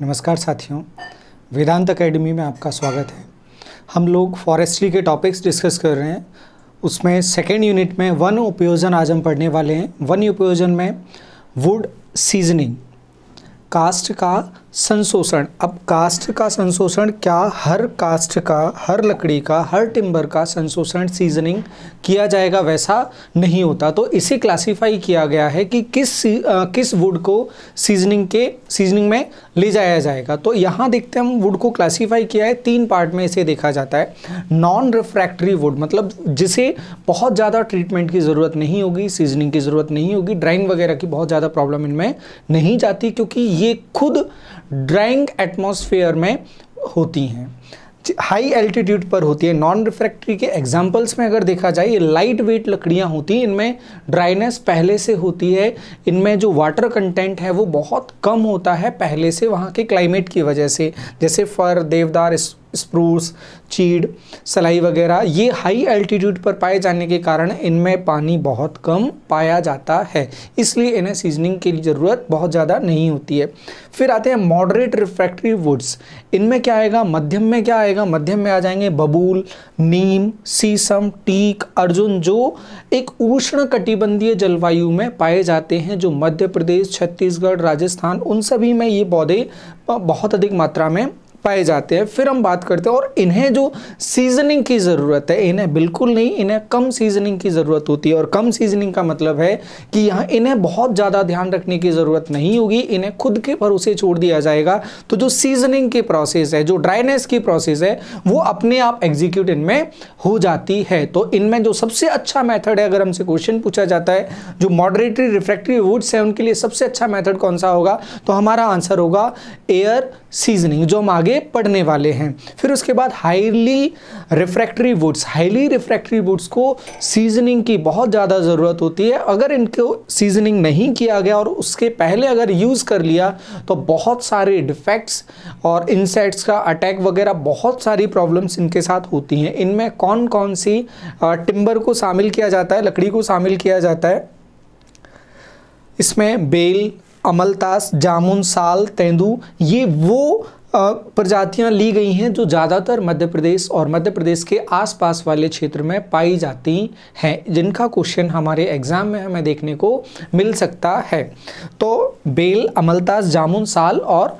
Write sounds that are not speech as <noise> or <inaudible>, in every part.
नमस्कार साथियों वेदांत एकेडमी में आपका स्वागत है हम लोग फॉरेस्ट्री के टॉपिक्स डिस्कस कर रहे हैं उसमें सेकेंड यूनिट में वन उपयोजन आज हम पढ़ने वाले हैं वन उपयोजन में वुड सीजनिंग कास्ट का संशोषण अब कास्ट का संशोषण क्या हर कास्ट का हर लकड़ी का हर टिम्बर का संशोषण सीजनिंग किया जाएगा वैसा नहीं होता तो इसे क्लासिफाई किया गया है कि किस आ, किस वुड को सीजनिंग के सीजनिंग में ले जाया जाएगा तो यहाँ देखते हैं हम वुड को क्लासिफाई किया है तीन पार्ट में इसे देखा जाता है नॉन रिफ्रैक्ट्री वुड मतलब जिसे बहुत ज़्यादा ट्रीटमेंट की ज़रूरत नहीं होगी सीजनिंग की ज़रूरत नहीं होगी ड्राइंग वगैरह की बहुत ज़्यादा प्रॉब्लम इनमें नहीं जाती क्योंकि ये खुद ड्राइंग एटमोसफेयर में होती हैं हाई एल्टीट्यूड पर होती है नॉन रिफ्रैक्टरी के एग्जाम्पल्स में अगर देखा जाए ये लाइट वेट लकड़ियाँ होती हैं इनमें ड्राइनेस पहले से होती है इनमें जो वाटर कंटेंट है वो बहुत कम होता है पहले से वहाँ के क्लाइमेट की वजह से जैसे फर देवदार स्प्रूस चीड़ सलाई वगैरह ये हाई एल्टीट्यूड पर पाए जाने के कारण इनमें पानी बहुत कम पाया जाता है इसलिए इन्हें सीजनिंग के लिए ज़रूरत बहुत ज़्यादा नहीं होती है फिर आते हैं मॉडरेट रिफ्रैक्ट्री वुड्स इनमें क्या आएगा मध्यम में क्या आएगा मध्यम में आ जाएंगे बबूल नीम सीसम टीक अर्जुन जो एक उष्ण कटिबंधीय जलवायु में पाए जाते हैं जो मध्य प्रदेश छत्तीसगढ़ राजस्थान उन सभी में ये पौधे बहुत अधिक मात्रा में पाए जाते हैं फिर हम बात करते हैं और इन्हें जो सीजनिंग की ज़रूरत है इन्हें बिल्कुल नहीं इन्हें कम सीजनिंग की ज़रूरत होती है और कम सीजनिंग का मतलब है कि यहाँ इन्हें बहुत ज़्यादा ध्यान रखने की ज़रूरत नहीं होगी इन्हें खुद के भरोसे छोड़ दिया जाएगा तो जो सीजनिंग की प्रोसेस है जो ड्राइनेस की प्रोसेस है वो अपने आप एग्जीक्यूट इनमें हो जाती है तो इनमें जो सबसे अच्छा मैथड है अगर हमसे क्वेश्चन पूछा जाता है जो मॉडरेटरी रिफ्रैक्टरी वुड्स है उनके लिए सबसे अच्छा मैथड कौन सा होगा तो हमारा आंसर होगा एयर सीजनिंग जो हम आगे पढ़ने वाले हैं फिर उसके बाद highly refractory woods highly refractory woods को सीजनिंग की बहुत ज़्यादा ज़रूरत होती है अगर इनको सीजनिंग नहीं किया गया और उसके पहले अगर यूज़ कर लिया तो बहुत सारे डिफेक्ट्स और इंसेक्ट्स का अटैक वगैरह बहुत सारी प्रॉब्लम्स इनके साथ होती हैं इनमें कौन कौन सी टिम्बर को शामिल किया जाता है लकड़ी को शामिल किया जाता है इसमें बेल अमलतास जामुन साल तेंदू ये वो प्रजातियां ली गई हैं जो ज़्यादातर मध्य प्रदेश और मध्य प्रदेश के आसपास वाले क्षेत्र में पाई जाती हैं जिनका क्वेश्चन हमारे एग्ज़ाम में हमें देखने को मिल सकता है तो बेल अमलतास जामुन साल और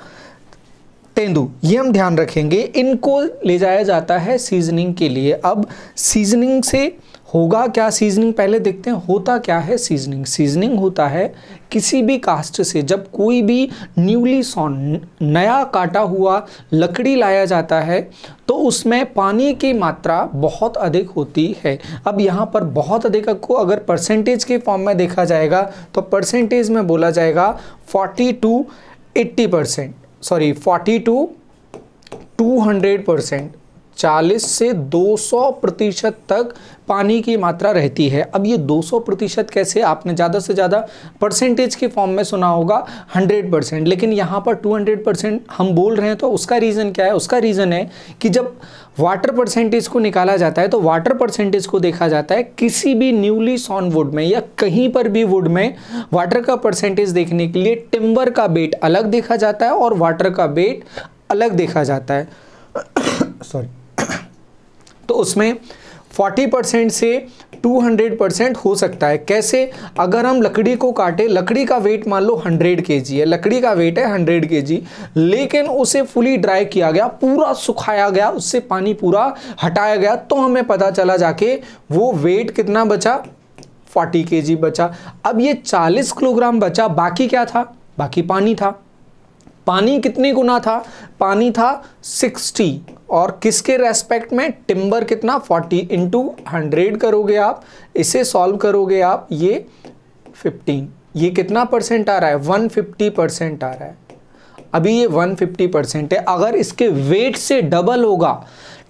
तेंदू ये हम ध्यान रखेंगे इनको ले जाया जाता है सीजनिंग के लिए अब सीजनिंग से होगा क्या सीजनिंग पहले देखते हैं होता क्या है सीजनिंग सीजनिंग होता है किसी भी कास्ट से जब कोई भी न्यूली सॉन नया काटा हुआ लकड़ी लाया जाता है तो उसमें पानी की मात्रा बहुत अधिक होती है अब यहाँ पर बहुत अधिक को अगर परसेंटेज के फॉर्म में देखा जाएगा तो परसेंटेज में बोला जाएगा forty to eighty percent sorry forty to two hundred percent 40 से 200 प्रतिशत तक पानी की मात्रा रहती है अब ये 200 प्रतिशत कैसे आपने ज़्यादा से ज़्यादा परसेंटेज के फॉर्म में सुना होगा 100 परसेंट लेकिन यहाँ पर 200 परसेंट हम बोल रहे हैं तो उसका रीज़न क्या है उसका रीज़न है कि जब वाटर परसेंटेज को निकाला जाता है तो वाटर परसेंटेज को देखा जाता है किसी भी न्यूली सॉन वुड में या कहीं पर भी वुड में वाटर का परसेंटेज देखने के लिए टिम्बर का बेट अलग देखा जाता है और वाटर का बेट अलग देखा जाता है सॉरी <coughs> तो उसमें 40 परसेंट से 200 परसेंट हो सकता है कैसे अगर हम लकड़ी को काटे लकड़ी का वेट मान लो 100 के है लकड़ी का वेट है 100 के लेकिन उसे फुली ड्राई किया गया पूरा सुखाया गया उससे पानी पूरा हटाया गया तो हमें पता चला जाके वो वेट कितना बचा 40 के बचा अब ये 40 किलोग्राम बचा बाकी क्या था बाकी पानी था पानी कितने गुना था पानी था 60 और किसके रेस्पेक्ट में टिम्बर कितना 40 इंटू हंड्रेड करोगे आप इसे सॉल्व करोगे आप ये 15 ये कितना परसेंट आ रहा है 150 परसेंट आ रहा है अभी ये 150 परसेंट है अगर इसके वेट से डबल होगा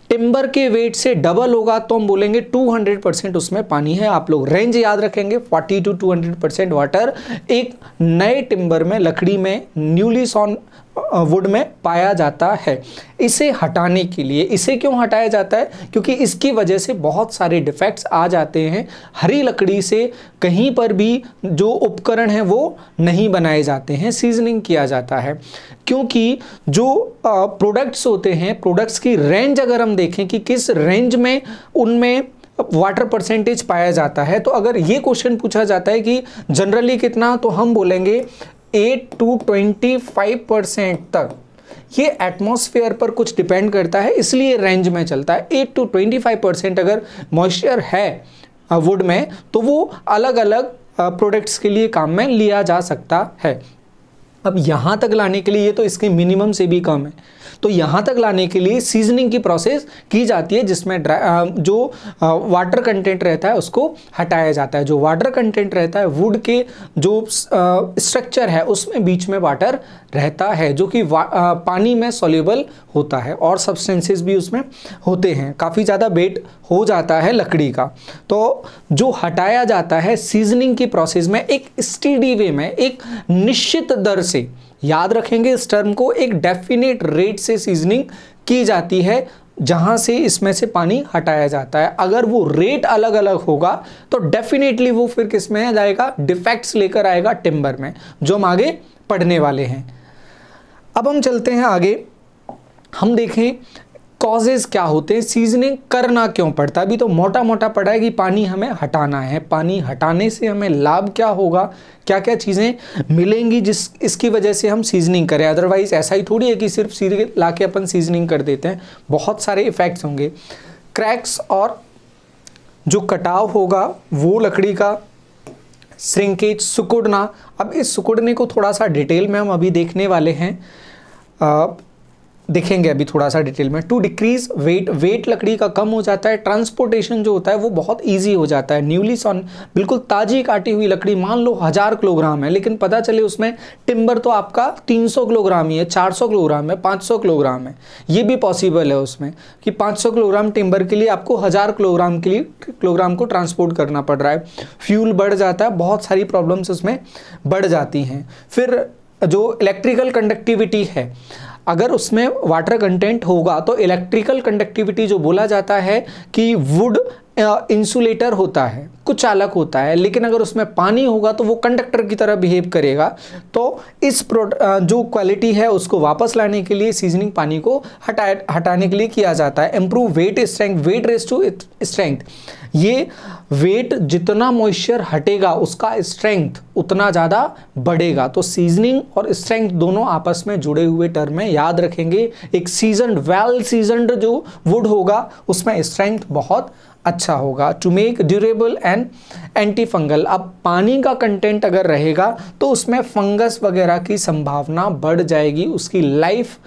टिम्बर के वेट से डबल होगा तो हम बोलेंगे 200 परसेंट उसमें पानी है आप लोग रेंज याद रखेंगे 40 टू 200 परसेंट वाटर एक नए टिम्बर में लकड़ी में न्यूली सॉन वुड में पाया जाता है इसे हटाने के लिए इसे क्यों हटाया जाता है क्योंकि इसकी वजह से बहुत सारे डिफेक्ट्स आ जाते हैं हरी लकड़ी से कहीं पर भी जो उपकरण है वो नहीं बनाए जाते हैं सीजनिंग किया जाता है क्योंकि जो प्रोडक्ट्स होते हैं प्रोडक्ट्स की रेंज अगर हम देखें कि किस रेंज में उनमें वाटर परसेंटेज पाया जाता है तो अगर ये क्वेश्चन पूछा जाता है कि जनरली कितना तो हम बोलेंगे eight to twenty five percent तक ये एटमॉस्फेयर पर कुछ डिपेंड करता है इसलिए रेंज में चलता है eight to twenty five percent अगर मॉइस्चर है वुड में तो वो अलग अलग प्रोडक्ट्स के लिए काम में लिया जा सकता है अब यहाँ तक लाने के लिए ये तो इसके मिनिमम से भी कम है तो यहाँ तक लाने के लिए सीजनिंग की प्रोसेस की जाती है जिसमें जो वाटर कंटेंट रहता है उसको हटाया जाता है जो वाटर कंटेंट रहता है वुड के जो स्ट्रक्चर है उसमें बीच में वाटर रहता है जो कि पानी में सोल्यूबल होता है और सब्सटेंसेस भी उसमें होते हैं काफ़ी ज़्यादा वेट हो जाता है लकड़ी का तो जो हटाया जाता है सीजनिंग की प्रोसेस में एक स्टीडी वे में एक निश्चित दर से याद रखेंगे इस टर्म को एक डेफिनेट रेट से सीजनिंग की जाती है जहां से इसमें से पानी हटाया जाता है अगर वो रेट अलग अलग होगा तो डेफिनेटली वो फिर किसमें जाएगा डिफेक्ट्स लेकर आएगा टिम्बर में जो हम आगे पढ़ने वाले हैं अब हम चलते हैं आगे हम देखें कॉजेज क्या होते हैं सीजनिंग करना क्यों पड़ता है अभी तो मोटा मोटा पड़ा है कि पानी हमें हटाना है पानी हटाने से हमें लाभ क्या होगा क्या क्या चीज़ें मिलेंगी जिस इसकी वजह से हम सीजनिंग करें अदरवाइज ऐसा ही थोड़ी है कि सिर्फ सीरियल ला के अपन सीजनिंग कर देते हैं बहुत सारे इफ़ेक्ट्स होंगे क्रैक्स और जो कटाव होगा वो लकड़ी का श्रिंकेज सुकुड़ना अब इस सुकुड़ने को थोड़ा सा डिटेल में हम अभी देखने वाले हैं देखेंगे अभी थोड़ा सा डिटेल में टू डिक्रीज वेट वेट लकड़ी का कम हो जाता है ट्रांसपोर्टेशन जो होता है वो बहुत ईजी हो जाता है न्यूली सॉन बिल्कुल ताजी काटी हुई लकड़ी मान लो हज़ार किलोग्राम है लेकिन पता चले उसमें टिम्बर तो आपका 300 किलोग्राम ही है 400 किलोग्राम है 500 किलोग्राम है ये भी पॉसिबल है उसमें कि पाँच किलोग्राम टिम्बर के लिए आपको हज़ार किलोग्राम के लिए किलोग्राम को ट्रांसपोर्ट करना पड़ रहा है फ्यूल बढ़ जाता है बहुत सारी प्रॉब्लम्स उसमें बढ़ जाती हैं फिर जो इलेक्ट्रिकल कंडक्टिविटी है अगर उसमें वाटर कंटेंट होगा तो इलेक्ट्रिकल कंडक्टिविटी जो बोला जाता है कि वुड इंसुलेटर होता है कुछ होता है लेकिन अगर उसमें पानी होगा तो वो कंडक्टर की तरह बिहेव करेगा तो इस जो क्वालिटी है उसको वापस लाने के लिए सीजनिंग पानी को हटाए हटाने के लिए किया जाता है improve wet strength wet race to strength ये वेट जितना मॉइस्चर हटेगा उसका स्ट्रेंथ उतना ज़्यादा बढ़ेगा तो सीजनिंग और स्ट्रेंथ दोनों आपस में जुड़े हुए टर्म है याद रखेंगे एक सीजनड वेल सीजनड जो वुड होगा उसमें स्ट्रेंथ बहुत अच्छा होगा to make durable and an antifungal अब पानी का कंटेंट अगर रहेगा तो उसमें फंगस वगैरह की संभावना बढ़ जाएगी उसकी लाइफ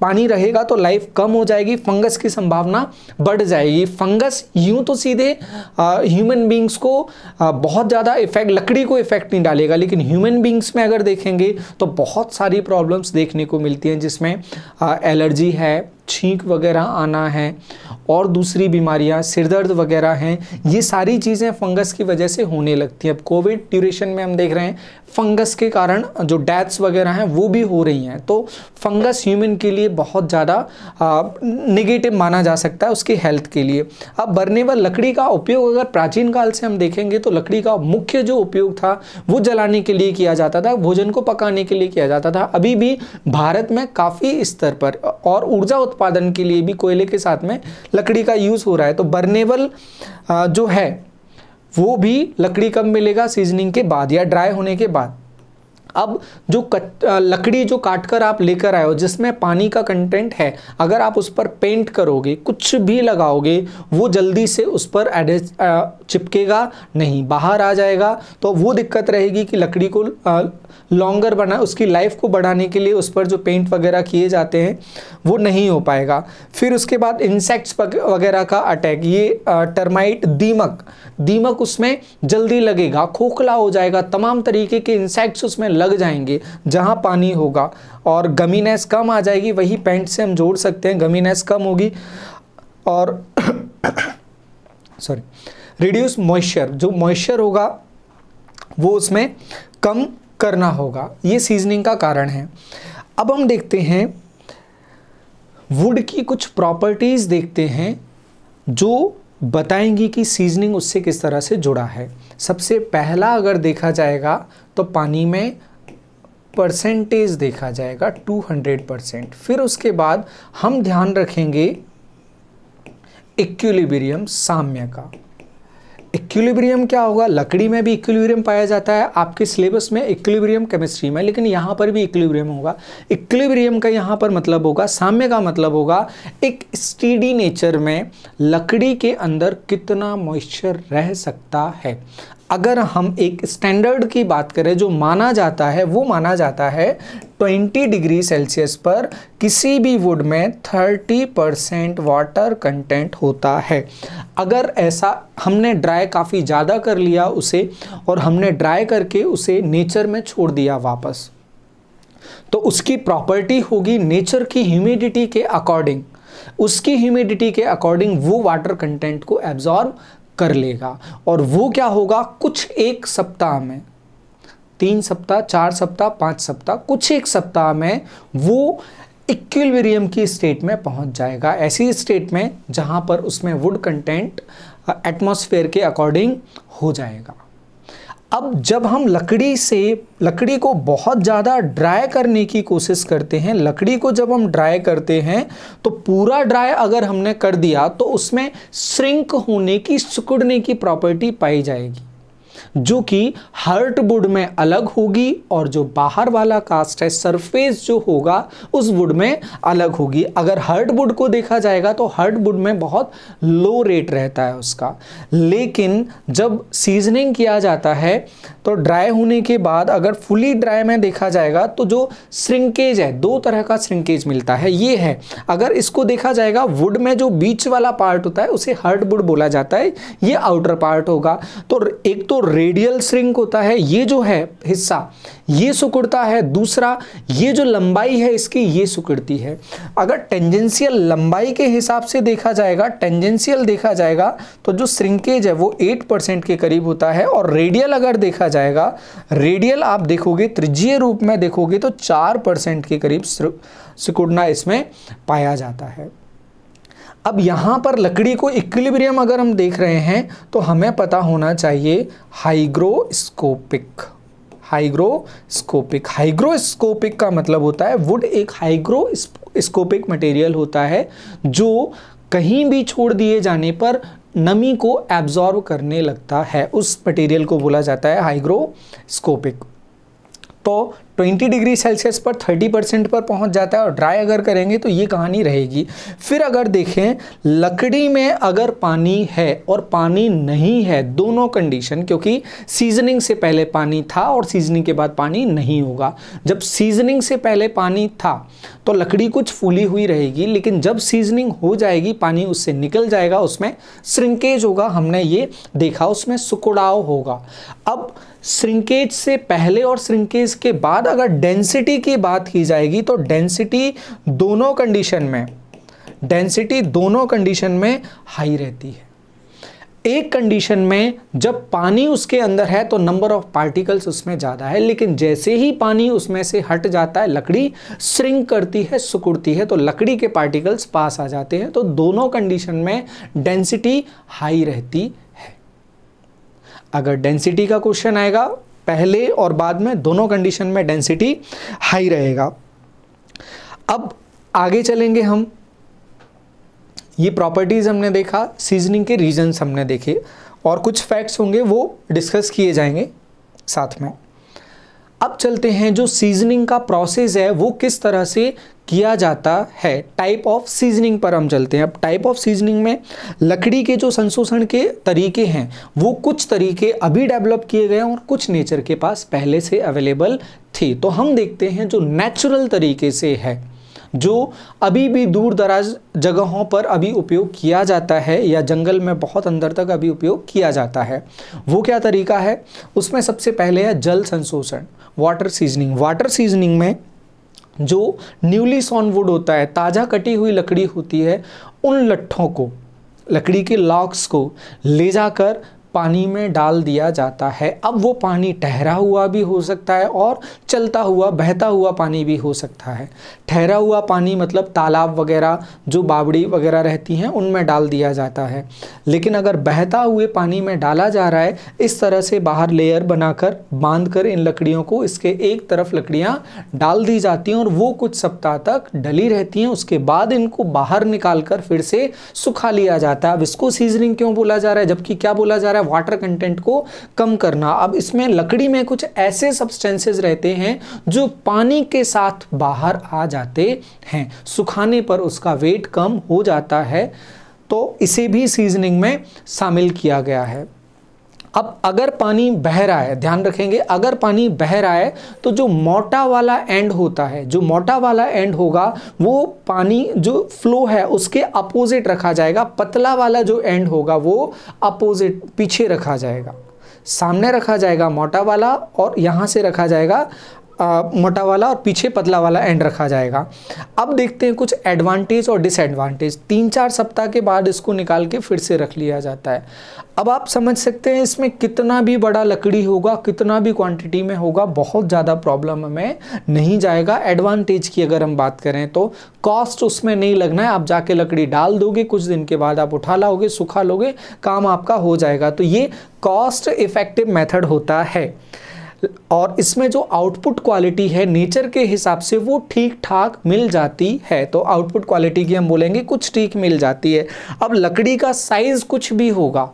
पानी रहेगा तो लाइफ कम हो जाएगी फंगस की संभावना बढ़ जाएगी फंगस यूं तो सीधे ह्यूमन बींग्स को आ, बहुत ज़्यादा इफेक्ट लकड़ी को इफेक्ट नहीं डालेगा लेकिन ह्यूमन बींग्स में अगर देखेंगे तो बहुत सारी प्रॉब्लम्स देखने को मिलती हैं जिसमें एलर्जी है छींक वगैरह आना है और दूसरी बीमारियां सिरदर्द वगैरह हैं ये सारी चीज़ें फंगस की वजह से होने लगती हैं अब कोविड ड्यूरेशन में हम देख रहे हैं फंगस के कारण जो डेथ्स वगैरह हैं वो भी हो रही हैं तो फंगस ह्यूमन के लिए बहुत ज़्यादा निगेटिव माना जा सकता है उसकी हेल्थ के लिए अब बर्नेबल लकड़ी का उपयोग अगर प्राचीन काल से हम देखेंगे तो लकड़ी का मुख्य जो उपयोग था वो जलाने के लिए किया जाता था भोजन को पकाने के लिए किया जाता था अभी भी भारत में काफ़ी स्तर पर और ऊर्जा उत्पादन के लिए भी कोयले के साथ में लकड़ी का यूज़ हो रहा है तो बर्नेबल जो है वो भी लकड़ी कब मिलेगा सीजनिंग के बाद या ड्राई होने के बाद अब जो कट लकड़ी जो काट कर आप लेकर आए हो जिसमें पानी का कंटेंट है अगर आप उस पर पेंट करोगे कुछ भी लगाओगे वो जल्दी से उस पर एडे चिपकेगा नहीं बाहर आ जाएगा तो वो दिक्कत रहेगी कि लकड़ी को लॉन्गर बना उसकी लाइफ को बढ़ाने के लिए उस पर जो पेंट वगैरह किए जाते हैं वो नहीं हो पाएगा फिर उसके बाद इंसेक्ट्स वगैरह का अटैक ये टर्माइट दीमक दीमक उसमें जल्दी लगेगा खोखला हो जाएगा तमाम तरीके के इंसेक्ट्स उसमें लग जाएंगे जहाँ पानी होगा और गमीनेस कम आ जाएगी वही पेंट से हम जोड़ सकते हैं गमीनेस कम होगी और सॉरी रिड्यूस मॉइस्चर जो मॉइस्चर होगा वो उसमें कम करना होगा ये सीजनिंग का कारण है अब हम देखते हैं वुड की कुछ प्रॉपर्टीज़ देखते हैं जो बताएंगी कि सीजनिंग उससे किस तरह से जुड़ा है सबसे पहला अगर देखा जाएगा तो पानी में परसेंटेज देखा जाएगा 200 परसेंट फिर उसके बाद हम ध्यान रखेंगे इक्विलिब्रियम साम्य का इक्विलिब्रियम क्या होगा लकड़ी में भी इक्विलिब्रियम पाया जाता है आपके सिलेबस में इक्विलिब्रियम केमिस्ट्री में लेकिन यहाँ पर भी इक्विलिब्रियम होगा इक्विलिब्रियम का यहाँ पर मतलब होगा साम्य का मतलब होगा एक स्टीडी नेचर में लकड़ी के अंदर कितना मॉइस्चर रह सकता है अगर हम एक स्टैंडर्ड की बात करें जो माना जाता है वो माना जाता है 20 डिग्री सेल्सियस पर किसी भी वुड में 30 परसेंट वाटर कंटेंट होता है अगर ऐसा हमने ड्राई काफ़ी ज़्यादा कर लिया उसे और हमने ड्राई करके उसे नेचर में छोड़ दिया वापस तो उसकी प्रॉपर्टी होगी नेचर की ह्यूमिडिटी के अकॉर्डिंग उसकी ह्यूमिडिटी के अकॉर्डिंग वो वाटर कंटेंट को एब्जॉर्ब कर लेगा और वो क्या होगा कुछ एक सप्ताह में तीन सप्ताह चार सप्ताह पाँच सप्ताह कुछ एक सप्ताह में वो इक्विलिब्रियम की स्टेट में पहुंच जाएगा ऐसी स्टेट में जहां पर उसमें वुड कंटेंट एटमॉस्फेयर के अकॉर्डिंग हो जाएगा अब जब हम लकड़ी से लकड़ी को बहुत ज़्यादा ड्राई करने की कोशिश करते हैं लकड़ी को जब हम ड्राई करते हैं तो पूरा ड्राई अगर हमने कर दिया तो उसमें श्रिंक होने की सिकुड़ने की प्रॉपर्टी पाई जाएगी जो कि हर्ट वुड में अलग होगी और जो बाहर वाला कास्ट है सरफेस जो होगा उस वुड में अलग होगी अगर हर्ट वुड को देखा जाएगा तो हर्ट वुड में बहुत लो रेट रहता है उसका लेकिन जब सीजनिंग किया जाता है तो ड्राई होने के बाद अगर फुली ड्राई में देखा जाएगा तो जो श्रिंकेज है दो तरह का श्रिंकेज मिलता है ये है अगर इसको देखा जाएगा वुड में जो बीच वाला पार्ट होता है उसे हर्ट वुड बोला जाता है ये आउटर पार्ट होगा तो एक तो रेट रेडियल श्रिंक होता है ये जो है हिस्सा ये सुकुड़ता है दूसरा ये जो लंबाई है इसकी ये सुकुड़ती है अगर टेंजेंशियल लंबाई के हिसाब से देखा जाएगा टेंजेंशियल देखा जाएगा तो जो श्रिंकेज है वो एट परसेंट के करीब होता है और रेडियल अगर देखा जाएगा रेडियल आप देखोगे त्रिज्यीय रूप में देखोगे तो चार परसेंट के करीब सिकुड़ना इसमें पाया जाता है अब यहाँ पर लकड़ी को इक्विलिब्रियम अगर हम देख रहे हैं तो हमें पता होना चाहिए हाइग्रोस्कोपिक हाइग्रोस्कोपिक हाइग्रोस्कोपिक का मतलब होता है वुड एक हाइग्रोस्कोपिक मटेरियल होता है जो कहीं भी छोड़ दिए जाने पर नमी को एब्जॉर्व करने लगता है उस मटेरियल को बोला जाता है हाइग्रोस्कोपिक तो 20 डिग्री सेल्सियस पर 30 परसेंट पर पहुंच जाता है और ड्राई अगर करेंगे तो ये कहानी रहेगी फिर अगर देखें लकड़ी में अगर पानी है और पानी नहीं है दोनों कंडीशन क्योंकि सीजनिंग से पहले पानी था और सीजनिंग के बाद पानी नहीं होगा जब सीजनिंग से पहले पानी था तो लकड़ी कुछ फूली हुई रहेगी लेकिन जब सीजनिंग हो जाएगी पानी उससे निकल जाएगा उसमें श्रिंकेज होगा हमने ये देखा उसमें सुकुड़ाव होगा अब श्रिंकेज से पहले और श्रिंकेज के बाद बाद अगर डेंसिटी की बात की जाएगी तो डेंसिटी दोनों कंडीशन में डेंसिटी दोनों कंडीशन में हाई रहती है एक कंडीशन में जब पानी उसके अंदर है तो नंबर ऑफ पार्टिकल्स उसमें ज़्यादा है लेकिन जैसे ही पानी उसमें से हट जाता है लकड़ी श्रिंक करती है सुकुड़ती है तो लकड़ी के पार्टिकल्स पास आ जाते हैं तो दोनों कंडीशन में डेंसिटी हाई रहती है अगर डेंसिटी का क्वेश्चन आएगा पहले और बाद में दोनों कंडीशन में डेंसिटी हाई रहेगा अब आगे चलेंगे हम ये प्रॉपर्टीज़ हमने देखा सीजनिंग के रीजन्स हमने देखे और कुछ फैक्ट्स होंगे वो डिस्कस किए जाएंगे साथ में अब चलते हैं जो सीजनिंग का प्रोसेस है वो किस तरह से किया जाता है टाइप ऑफ सीजनिंग पर हम चलते हैं अब टाइप ऑफ सीजनिंग में लकड़ी के जो संशोषण के तरीके हैं वो कुछ तरीके अभी डेवलप किए गए हैं और कुछ नेचर के पास पहले से अवेलेबल थे तो हम देखते हैं जो नेचुरल तरीके से है जो अभी भी दूर दराज जगहों पर अभी उपयोग किया जाता है या जंगल में बहुत अंदर तक अभी उपयोग किया जाता है वो क्या तरीका है उसमें सबसे पहले है जल संशोषण वाटर सीजनिंग वाटर सीजनिंग में जो न्यूली सॉन वुड होता है ताज़ा कटी हुई लकड़ी होती है उन लट्ठों को लकड़ी के लॉक्स को ले जाकर पानी में डाल दिया जाता है अब वो पानी ठहरा हुआ भी हो सकता है और चलता हुआ बहता हुआ पानी भी हो सकता है ठहरा हुआ पानी मतलब तालाब वगैरह जो बावड़ी वगैरह रहती हैं उनमें डाल दिया जाता है लेकिन अगर बहता हुए पानी में डाला जा रहा है इस तरह से बाहर लेयर बनाकर बांध कर इन लकड़ियों को इसके एक तरफ लकड़ियाँ डाल दी जाती हैं और वो कुछ सप्ताह तक डली रहती हैं उसके बाद इनको बाहर निकाल कर फिर से सुखा लिया जाता है अब इसको सीजनिंग क्यों बोला जा रहा है जबकि क्या बोला जा रहा है वाटर कंटेंट को कम करना अब इसमें लकड़ी में कुछ ऐसे सब्सटेंसेस रहते हैं जो पानी के साथ बाहर आ जाते हैं सुखाने पर उसका वेट कम हो जाता है तो इसे भी सीजनिंग में शामिल किया गया है अब अगर पानी बह रहा है ध्यान रखेंगे अगर पानी बह रहा है तो जो मोटा वाला एंड होता है जो मोटा वाला एंड होगा वो पानी जो फ्लो है उसके अपोजिट रखा जाएगा पतला वाला जो एंड होगा वो अपोजिट पीछे रखा जाएगा सामने रखा जाएगा मोटा वाला और यहाँ से रखा जाएगा आ, मोटा वाला और पीछे पतला वाला एंड रखा जाएगा अब देखते हैं कुछ एडवांटेज और डिसएडवांटेज तीन चार सप्ताह के बाद इसको निकाल के फिर से रख लिया जाता है अब आप समझ सकते हैं इसमें कितना भी बड़ा लकड़ी होगा कितना भी क्वांटिटी में होगा बहुत ज़्यादा प्रॉब्लम में नहीं जाएगा एडवांटेज की अगर हम बात करें तो कॉस्ट उसमें नहीं लगना है आप जाके लकड़ी डाल दोगे कुछ दिन के बाद आप उठा लाओगे सुखा लोगे काम आपका हो जाएगा तो ये कॉस्ट इफेक्टिव मेथड होता है और इसमें जो आउटपुट क्वालिटी है नेचर के हिसाब से वो ठीक ठाक मिल जाती है तो आउटपुट क्वालिटी की हम बोलेंगे कुछ ठीक मिल जाती है अब लकड़ी का साइज़ कुछ भी होगा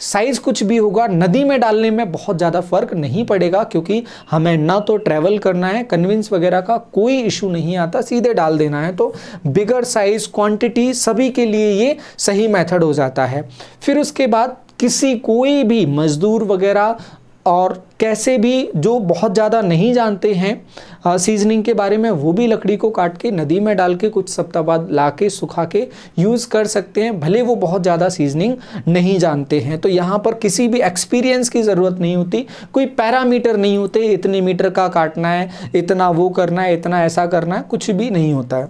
साइज़ कुछ भी होगा नदी में डालने में बहुत ज़्यादा फर्क नहीं पड़ेगा क्योंकि हमें ना तो ट्रैवल करना है कन्विंस वगैरह का कोई इशू नहीं आता सीधे डाल देना है तो बिगर साइज़ क्वांटिटी सभी के लिए ये सही मेथड हो जाता है फिर उसके बाद किसी कोई भी मज़दूर वगैरह और कैसे भी जो बहुत ज़्यादा नहीं जानते हैं सीजनिंग के बारे में वो भी लकड़ी को काट के नदी में डाल के कुछ सप्ताह बाद ला के सुखा के यूज़ कर सकते हैं भले वो बहुत ज़्यादा सीजनिंग नहीं जानते हैं तो यहाँ पर किसी भी एक्सपीरियंस की ज़रूरत नहीं होती कोई पैरामीटर नहीं होते इतने मीटर का काटना है इतना वो करना है इतना ऐसा करना है कुछ भी नहीं होता है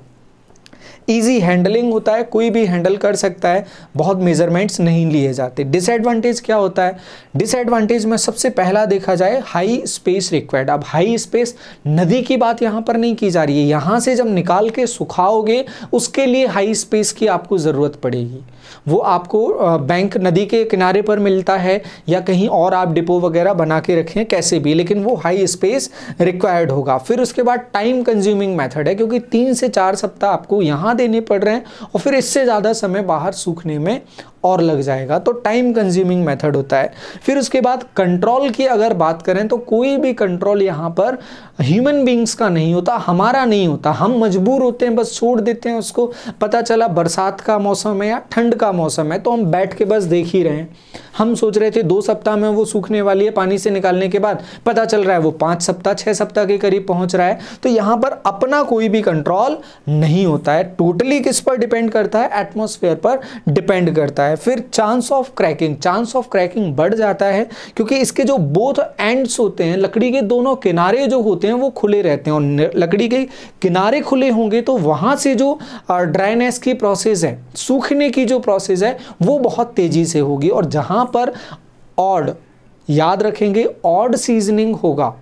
इजी हैंडलिंग होता है कोई भी हैंडल कर सकता है बहुत मेजरमेंट्स नहीं लिए जाते डिसएडवांटेज क्या होता है डिसएडवांटेज में सबसे पहला देखा जाए हाई स्पेस रिक्वायर्ड अब हाई स्पेस नदी की बात यहां पर नहीं की जा रही है यहां से जब निकाल के सुखाओगे उसके लिए हाई स्पेस की आपको ज़रूरत पड़ेगी वो आपको बैंक नदी के किनारे पर मिलता है या कहीं और आप डिपो वगैरह बना के रखें कैसे भी लेकिन वो हाई स्पेस रिक्वायर्ड होगा फिर उसके बाद टाइम कंज्यूमिंग मैथड है क्योंकि तीन से चार सप्ताह आपको यहां देने पड़ रहे हैं और फिर इससे ज़्यादा समय बाहर सूखने में और लग जाएगा तो टाइम कंज्यूमिंग मेथड होता है फिर उसके बाद कंट्रोल की अगर बात करें तो कोई भी कंट्रोल यहाँ पर ह्यूमन बींग्स का नहीं होता हमारा नहीं होता हम मजबूर होते हैं बस छोड़ देते हैं उसको पता चला बरसात का मौसम है या ठंड का मौसम है तो हम बैठ के बस देख ही रहे हैं हम सोच रहे थे दो सप्ताह में वो सूखने वाली है पानी से निकालने के बाद पता चल रहा है वो पाँच सप्ताह छः सप्ताह के करीब पहुंच रहा है तो यहाँ पर अपना कोई भी कंट्रोल नहीं होता है टोटली किस पर डिपेंड करता है एटमोसफेयर पर डिपेंड करता है है फिर chance of cracking chance of cracking बढ़ जाता है क्योंकि इसके जो बोथ एंड्स होते हैं लकड़ी के दोनों किनारे जो होते हैं वो खुले रहते हैं और लकड़ी के किनारे खुले होंगे तो वहाँ से जो ड्राइनेस की प्रोसेस है सूखने की जो प्रोसेस है वो बहुत तेज़ी से होगी और जहाँ पर ऑड याद रखेंगे ऑड सीजनिंग होगा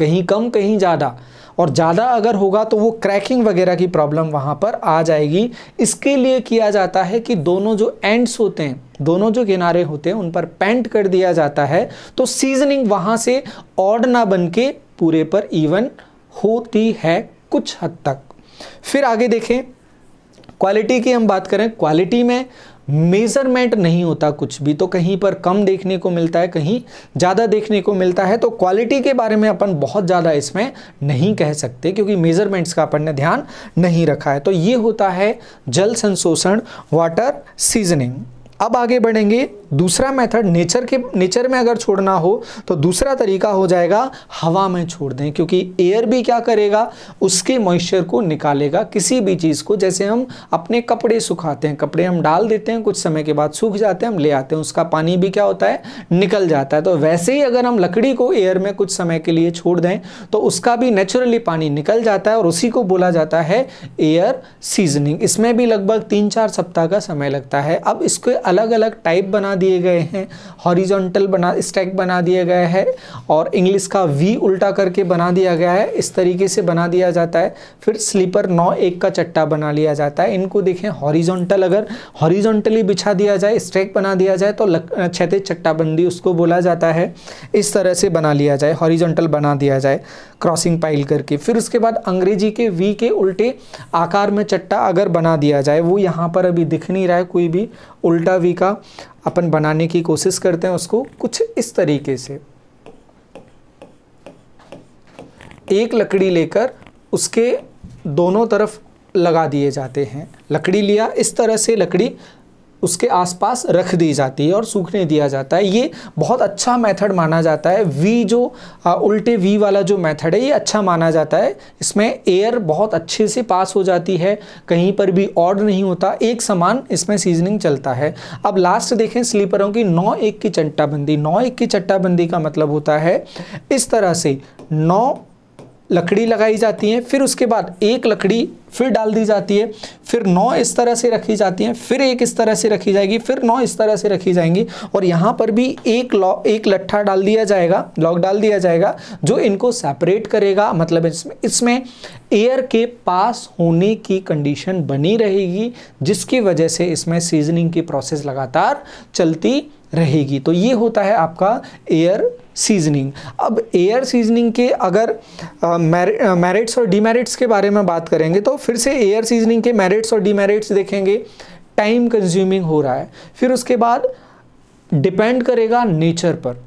कहीं कम कहीं ज़्यादा और ज़्यादा अगर होगा तो वो क्रैकिंग वगैरह की प्रॉब्लम वहाँ पर आ जाएगी इसके लिए किया जाता है कि दोनों जो एंड्स होते हैं दोनों जो किनारे होते हैं उन पर पेंट कर दिया जाता है तो सीजनिंग वहाँ से ऑड ना बन के पूरे पर इवन होती है कुछ हद तक फिर आगे देखें क्वालिटी की हम बात करें क्वालिटी में मेज़रमेंट नहीं होता कुछ भी तो कहीं पर कम देखने को मिलता है कहीं ज़्यादा देखने को मिलता है तो क्वालिटी के बारे में अपन बहुत ज़्यादा इसमें नहीं कह सकते क्योंकि मेज़रमेंट्स का अपन ने ध्यान नहीं रखा है तो ये होता है जल संशोषण वाटर सीजनिंग अब आगे बढ़ेंगे दूसरा मेथड नेचर के नेचर में अगर छोड़ना हो तो दूसरा तरीका हो जाएगा हवा में छोड़ दें क्योंकि एयर भी क्या करेगा उसके मॉइस्चर को निकालेगा किसी भी चीज़ को जैसे हम अपने कपड़े सुखाते हैं कपड़े हम डाल देते हैं कुछ समय के बाद सूख जाते हैं हम ले आते हैं उसका पानी भी क्या होता है निकल जाता है तो वैसे ही अगर हम लकड़ी को एयर में कुछ समय के लिए छोड़ दें तो उसका भी नेचुरली पानी निकल जाता है और उसी को बोला जाता है एयर सीजनिंग इसमें भी लगभग तीन चार सप्ताह का समय लगता है अब इसके अलग अलग टाइप बना दिए गए हैं हॉरिजॉन्टल बना स्टैक बना दिया गया है और इंग्लिश का वी उल्टा करके बना दिया गया है इस तरीके से बना दिया जाता है फिर स्लीपर नौ एक का चट्टा बना लिया जाता है इनको देखें हॉरिजॉन्टल अगर हॉरिजॉन्टली बिछा दिया जाए स्ट्रैक बना दिया जाए तो क्षैतिज चट्टाबंदी उसको बोला जाता है इस तरह से बना लिया जाए हॉरिजॉन्टल बना दिया जाए क्रॉसिंग पाइल करके फिर उसके बाद अंग्रेजी के वी के उल्टे आकार में चट्टा अगर बना दिया जाए वो यहाँ पर अभी दिख नहीं रहा है कोई भी उल्टा वी का अपन बनाने की कोशिश करते हैं उसको कुछ इस तरीके से एक लकड़ी लेकर उसके दोनों तरफ लगा दिए जाते हैं लकड़ी लिया इस तरह से लकड़ी उसके आसपास रख दी जाती है और सूखने दिया जाता है ये बहुत अच्छा मेथड माना जाता है वी जो आ, उल्टे वी वाला जो मेथड है ये अच्छा माना जाता है इसमें एयर बहुत अच्छे से पास हो जाती है कहीं पर भी ऑड नहीं होता एक समान इसमें सीजनिंग चलता है अब लास्ट देखें स्लीपरों की नौ एक की चट्टाबंदी नौ एक की चट्टाबंदी का मतलब होता है इस तरह से नौ लकड़ी लगाई जाती है फिर उसके बाद एक लकड़ी फिर डाल दी जाती है फिर नौ इस तरह से रखी जाती हैं फिर एक इस तरह से रखी जाएगी फिर नौ इस तरह से रखी जाएंगी और यहाँ पर भी एक लॉ एक लट्ठा डाल दिया जाएगा लॉक डाल दिया जाएगा जो इनको सेपरेट करेगा मतलब इसमें इसमें एयर के पास होने की कंडीशन बनी रहेगी जिसकी वजह से इसमें सीजनिंग की प्रोसेस लगातार चलती रहेगी तो ये होता है आपका एयर सीजनिंग अब एयर सीजनिंग के अगर मेरिट्स और डीमेरिट्स के बारे में बात करेंगे तो फिर से एयर सीजनिंग के मेरिट्स और डीमेरिट्स देखेंगे टाइम कंज्यूमिंग हो रहा है फिर उसके बाद डिपेंड करेगा नेचर पर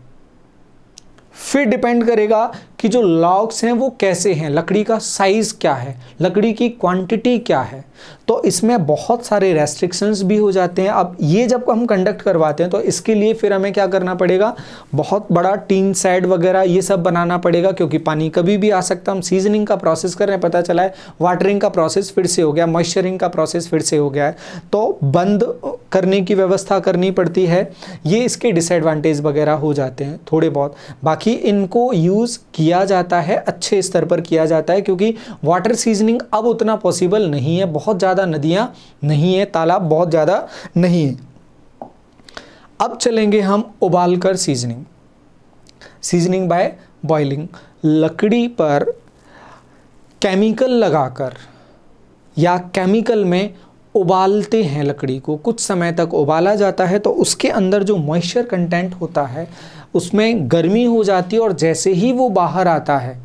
फिर डिपेंड करेगा कि जो लॉक्स हैं वो कैसे हैं लकड़ी का साइज़ क्या है लकड़ी की क्वांटिटी क्या है तो इसमें बहुत सारे रेस्ट्रिक्शंस भी हो जाते हैं अब ये जब हम कंडक्ट करवाते हैं तो इसके लिए फिर हमें क्या करना पड़ेगा बहुत बड़ा टीन सेड वगैरह ये सब बनाना पड़ेगा क्योंकि पानी कभी भी आ सकता हम सीजनिंग का प्रोसेस कर रहे हैं पता चला है वाटरिंग का प्रोसेस फिर से हो गया मॉइस्चरिंग का प्रोसेस फिर से हो गया है तो बंद करने की व्यवस्था करनी पड़ती है ये इसके डिसएडवांटेज वगैरह हो जाते हैं थोड़े बहुत बाकी कि इनको यूज़ किया जाता है अच्छे स्तर पर किया जाता है क्योंकि वाटर सीजनिंग अब उतना पॉसिबल नहीं है बहुत ज़्यादा नदियाँ नहीं है तालाब बहुत ज़्यादा नहीं है अब चलेंगे हम उबालकर सीजनिंग सीजनिंग बाय बॉइलिंग लकड़ी पर केमिकल लगाकर या केमिकल में उबालते हैं लकड़ी को कुछ समय तक उबाला जाता है तो उसके अंदर जो मॉइस्चर कंटेंट होता है उसमें गर्मी हो जाती है और जैसे ही वो बाहर आता है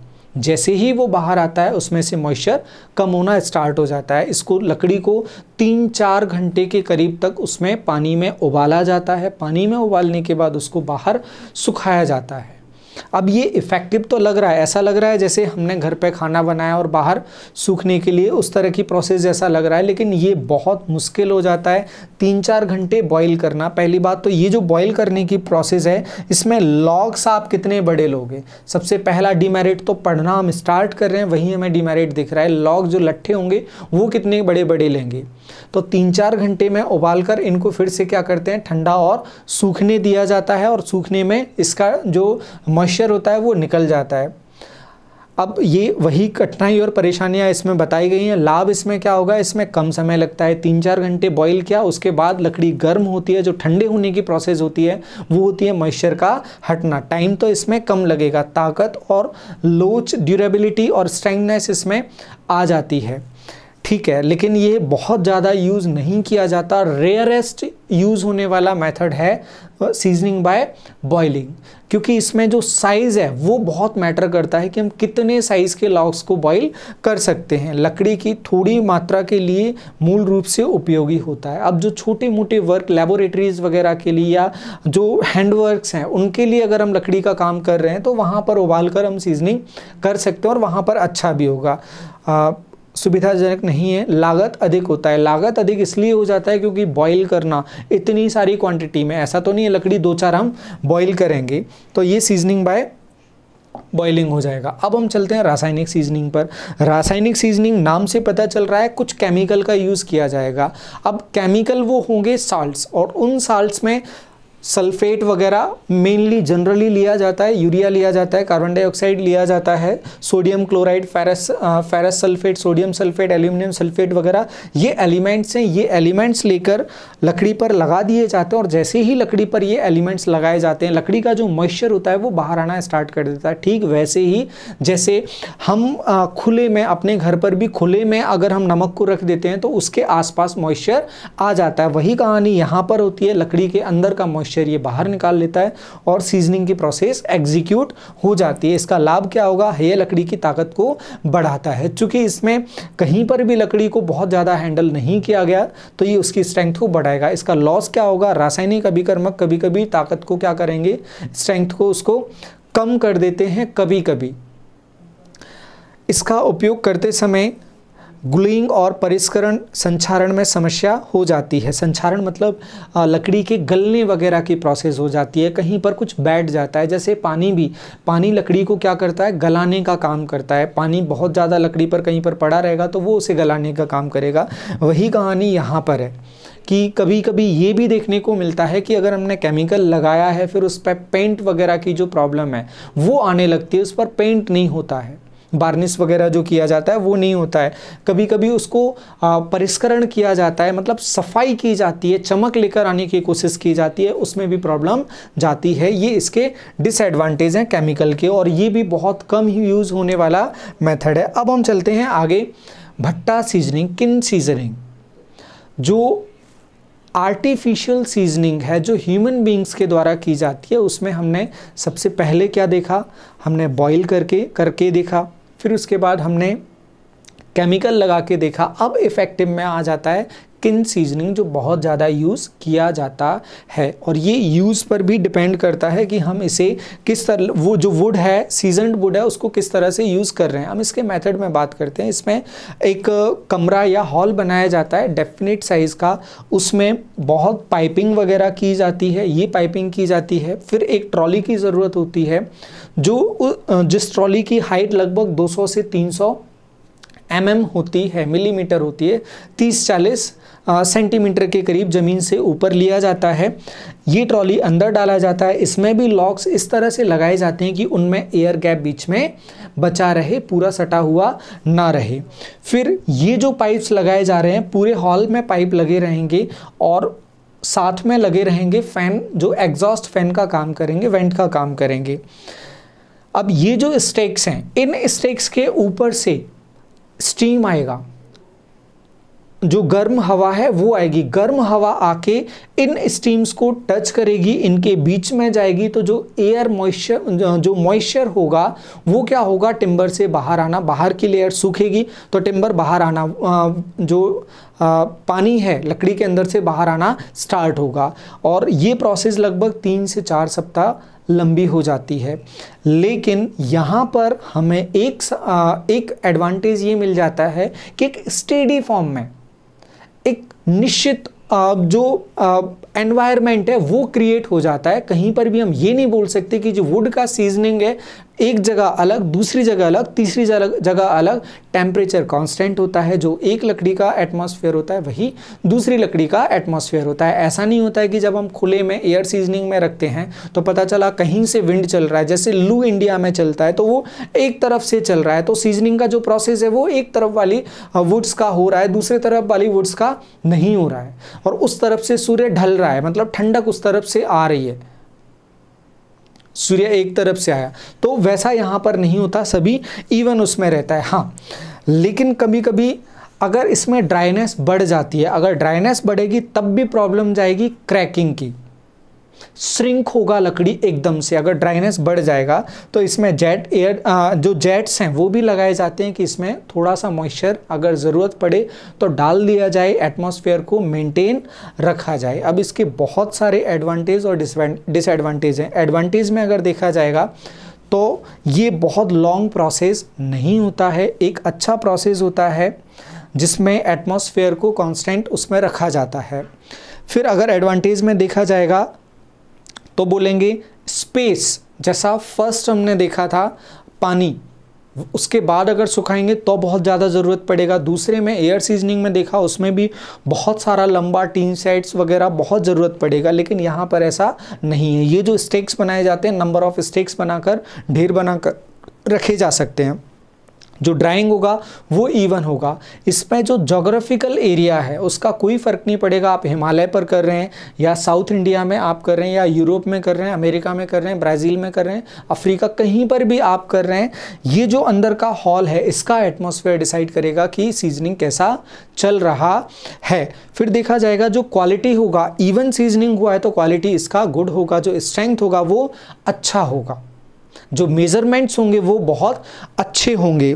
जैसे ही वो बाहर आता है उसमें से मॉइस्चर कम होना स्टार्ट हो जाता है इसको लकड़ी को तीन चार घंटे के करीब तक उसमें पानी में उबाला जाता है पानी में उबालने के बाद उसको बाहर सुखाया जाता है अब ये इफ़ेक्टिव तो लग रहा है ऐसा लग रहा है जैसे हमने घर पे खाना बनाया और बाहर सूखने के लिए उस तरह की प्रोसेस जैसा लग रहा है लेकिन ये बहुत मुश्किल हो जाता है तीन चार घंटे बॉईल करना पहली बात तो ये जो बॉईल करने की प्रोसेस है इसमें लॉग्स आप कितने बड़े लोगे सबसे पहला डिमेरिट तो पढ़ना हम स्टार्ट कर रहे हैं वहीं हमें डिमेरिट दिख रहा है लॉग जो लट्ठे होंगे वो कितने बड़े बड़े लेंगे तो तीन चार घंटे में उबाल कर इनको फिर से क्या करते हैं ठंडा और सूखने दिया जाता है और सूखने में इसका जो मॉइस्चर होता है वो निकल जाता है अब ये वही कठिनाई और परेशानियां इसमें बताई गई हैं लाभ इसमें क्या होगा इसमें कम समय लगता है तीन चार घंटे बॉईल किया उसके बाद लकड़ी गर्म होती है जो ठंडे होने की प्रोसेस होती है वो होती है मॉइस्चर का हटना टाइम तो इसमें कम लगेगा ताकत और लोच ड्यूरेबिलिटी और स्ट्रेंगनेस इसमें आ जाती है ठीक है लेकिन ये बहुत ज़्यादा यूज़ नहीं किया जाता रेयरेस्ट यूज़ होने वाला मेथड है सीजनिंग बाय बॉइलिंग क्योंकि इसमें जो साइज़ है वो बहुत मैटर करता है कि हम कितने साइज़ के लॉक्स को बॉईल कर सकते हैं लकड़ी की थोड़ी मात्रा के लिए मूल रूप से उपयोगी होता है अब जो छोटे मोटे वर्क लेबोरेटरीज़ वगैरह के लिए या जो हैंडवर्कस हैं उनके लिए अगर हम लकड़ी का काम कर रहे हैं तो वहाँ पर उबाल कर हम सीजनिंग कर सकते हैं और वहाँ पर अच्छा भी होगा सुविधाजनक नहीं है लागत अधिक होता है लागत अधिक इसलिए हो जाता है क्योंकि बॉईल करना इतनी सारी क्वांटिटी में ऐसा तो नहीं है लकड़ी दो चार हम बॉईल करेंगे तो ये सीजनिंग बाय बॉइलिंग हो जाएगा अब हम चलते हैं रासायनिक सीजनिंग पर रासायनिक सीजनिंग नाम से पता चल रहा है कुछ केमिकल का यूज़ किया जाएगा अब केमिकल वो होंगे साल्ट और उन साल्ट में सल्फेट वगैरह मेनली जनरली लिया जाता है यूरिया लिया जाता है कार्बन डाइऑक्साइड लिया जाता है sodium chloride ferrous ferrous sulphate sodium sulphate aluminium sulphate वगैरह ये एलिमेंट्स हैं ये एलिमेंट्स लेकर लकड़ी पर लगा दिए जाते हैं और जैसे ही लकड़ी पर ये एलिमेंट्स लगाए जाते हैं लकड़ी का जो मॉइस्चर होता है वो बाहर आना स्टार्ट कर देता है ठीक वैसे ही जैसे हम uh, खुले में अपने घर पर भी खुले में अगर हम नमक को रख देते हैं तो उसके आसपास मॉइस्चर आ जाता है वही कहानी यहाँ पर होती है लकड़ी के अंदर का मॉइस्चर मॉइस्चर ये बाहर निकाल लेता है और सीजनिंग की प्रोसेस एग्जीक्यूट हो जाती है इसका लाभ क्या होगा ये लकड़ी की ताकत को बढ़ाता है चूंकि इसमें कहीं पर भी लकड़ी को बहुत ज़्यादा हैंडल नहीं किया गया तो ये उसकी स्ट्रेंथ को बढ़ाएगा इसका लॉस क्या होगा रासायनिक अभिकर्मक कभी कभी ताकत को क्या करेंगे स्ट्रेंथ को उसको कम कर देते हैं कभी कभी इसका उपयोग करते समय ग्लूइंग और परिष्करण संचारण में समस्या हो जाती है संचारण मतलब लकड़ी के गलने वगैरह की प्रोसेस हो जाती है कहीं पर कुछ बैठ जाता है जैसे पानी भी पानी लकड़ी को क्या करता है गलाने का काम करता है पानी बहुत ज़्यादा लकड़ी पर कहीं पर पड़ा रहेगा तो वो उसे गलाने का काम करेगा वही कहानी यहाँ पर है कि कभी कभी ये भी देखने को मिलता है कि अगर हमने केमिकल लगाया है फिर उस पर पेंट वगैरह की जो प्रॉब्लम है वो आने लगती है उस पर पेंट नहीं होता है बार्निश वगैरह जो किया जाता है वो नहीं होता है कभी कभी उसको परिष्करण किया जाता है मतलब सफाई की जाती है चमक लेकर आने की कोशिश की जाती है उसमें भी प्रॉब्लम जाती है ये इसके डिसएडवांटेज हैं केमिकल के और ये भी बहुत कम ही यूज़ होने वाला मेथड है अब हम चलते हैं आगे भट्टा सीजनिंग किन सीजनिंग जो आर्टिफिशियल सीजनिंग है जो ह्यूमन बींग्स के द्वारा की जाती है उसमें हमने सबसे पहले क्या देखा हमने बॉईल करके करके देखा फिर उसके बाद हमने केमिकल लगा के देखा अब इफ़ेक्टिव में आ जाता है किन सीजनिंग जो बहुत ज़्यादा यूज़ किया जाता है और ये यूज़ पर भी डिपेंड करता है कि हम इसे किस तरह वो जो वुड है सीजनड वुड है उसको किस तरह से यूज़ कर रहे हैं हम इसके मेथड में बात करते हैं इसमें एक कमरा या हॉल बनाया जाता है डेफिनेट साइज़ का उसमें बहुत पाइपिंग वगैरह की जाती है ये पाइपिंग की जाती है फिर एक ट्रॉली की ज़रूरत होती है जो जिस ट्रॉली की हाइट लगभग 200 से 300 सौ mm होती है मिलीमीटर होती है 30-40 सेंटीमीटर के करीब ज़मीन से ऊपर लिया जाता है ये ट्रॉली अंदर डाला जाता है इसमें भी लॉक्स इस तरह से लगाए जाते हैं कि उनमें एयर गैप बीच में बचा रहे पूरा सटा हुआ ना रहे फिर ये जो पाइप्स लगाए जा रहे हैं पूरे हॉल में पाइप लगे रहेंगे और साथ में लगे रहेंगे फ़ैन जो एग्जॉस्ट फैन का काम करेंगे वेंट का काम करेंगे अब ये जो स्टेक्स हैं इन स्टेक्स के ऊपर से स्टीम आएगा जो गर्म हवा है वो आएगी गर्म हवा आके इन स्टीम्स को टच करेगी इनके बीच में जाएगी तो जो एयर मॉइस्चर जो मॉइस्चर होगा वो क्या होगा टिम्बर से बाहर आना बाहर की लेयर सूखेगी तो टिम्बर बाहर आना जो पानी है लकड़ी के अंदर से बाहर आना स्टार्ट होगा और ये प्रोसेस लगभग तीन से चार सप्ताह लंबी हो जाती है लेकिन यहाँ पर हमें एक एक एडवांटेज ये मिल जाता है कि एक स्टेडी फॉर्म में एक निश्चित जो एनवायरनमेंट है वो क्रिएट हो जाता है कहीं पर भी हम ये नहीं बोल सकते कि जो वुड का सीजनिंग है एक जगह अलग दूसरी जगह अलग तीसरी जगह अलग टेम्परेचर कांस्टेंट होता है जो एक लकड़ी का एटमॉस्फेयर होता है वही दूसरी लकड़ी का एटमॉस्फेयर होता है ऐसा नहीं होता है कि जब हम खुले में एयर सीजनिंग में रखते हैं तो पता चला कहीं से विंड चल रहा है जैसे लू इंडिया में चलता है तो वो एक तरफ से चल रहा है तो सीजनिंग का जो प्रोसेस है वो एक तरफ वाली वुड्स का हो रहा है दूसरे तरफ वाली वुड्स का नहीं हो रहा है और उस तरफ से सूर्य ढल रहा है मतलब ठंडक उस तरफ से आ रही है सूर्य एक तरफ से आया तो वैसा यहाँ पर नहीं होता सभी इवन उसमें रहता है हाँ लेकिन कभी कभी अगर इसमें ड्राइनेस बढ़ जाती है अगर ड्राइनेस बढ़ेगी तब भी प्रॉब्लम जाएगी क्रैकिंग की श्रिंक होगा लकड़ी एकदम से अगर ड्राइनेस बढ़ जाएगा तो इसमें जेट एयर जो जेट्स हैं वो भी लगाए जाते हैं कि इसमें थोड़ा सा मॉइस्चर अगर ज़रूरत पड़े तो डाल दिया जाए एटमॉस्फेयर को मेंटेन रखा जाए अब इसके बहुत सारे एडवांटेज और डिसएडवांटेज हैं एडवांटेज में अगर देखा जाएगा तो ये बहुत लॉन्ग प्रोसेस नहीं होता है एक अच्छा प्रोसेस होता है जिसमें एटमॉस्फेयर को कांस्टेंट उसमें रखा जाता है फिर अगर एडवांटेज में देखा जाएगा तो बोलेंगे स्पेस जैसा फर्स्ट हमने देखा था पानी उसके बाद अगर सुखाएंगे तो बहुत ज़्यादा ज़रूरत पड़ेगा दूसरे में एयर सीजनिंग में देखा उसमें भी बहुत सारा लंबा टीन सेट्स वगैरह बहुत ज़रूरत पड़ेगा लेकिन यहाँ पर ऐसा नहीं है ये जो स्टेक्स बनाए जाते हैं नंबर ऑफ स्टेक्स बनाकर ढेर बनाकर रखे जा सकते हैं जो ड्राइंग होगा वो इवन होगा इसमें जो जोग्राफिकल एरिया है उसका कोई फ़र्क नहीं पड़ेगा आप हिमालय पर कर रहे हैं या साउथ इंडिया में आप कर रहे हैं या यूरोप में कर रहे हैं अमेरिका में कर रहे हैं ब्राज़ील में कर रहे हैं अफ्रीका कहीं पर भी आप कर रहे हैं ये जो अंदर का हॉल है इसका एटमोसफेयर डिसाइड करेगा कि सीजनिंग कैसा चल रहा है फिर देखा जाएगा जो क्वालिटी होगा इवन सीजनिंग हुआ है तो क्वालिटी इसका गुड होगा जो स्ट्रेंथ होगा वो अच्छा होगा जो मेज़रमेंट्स होंगे वो बहुत अच्छे होंगे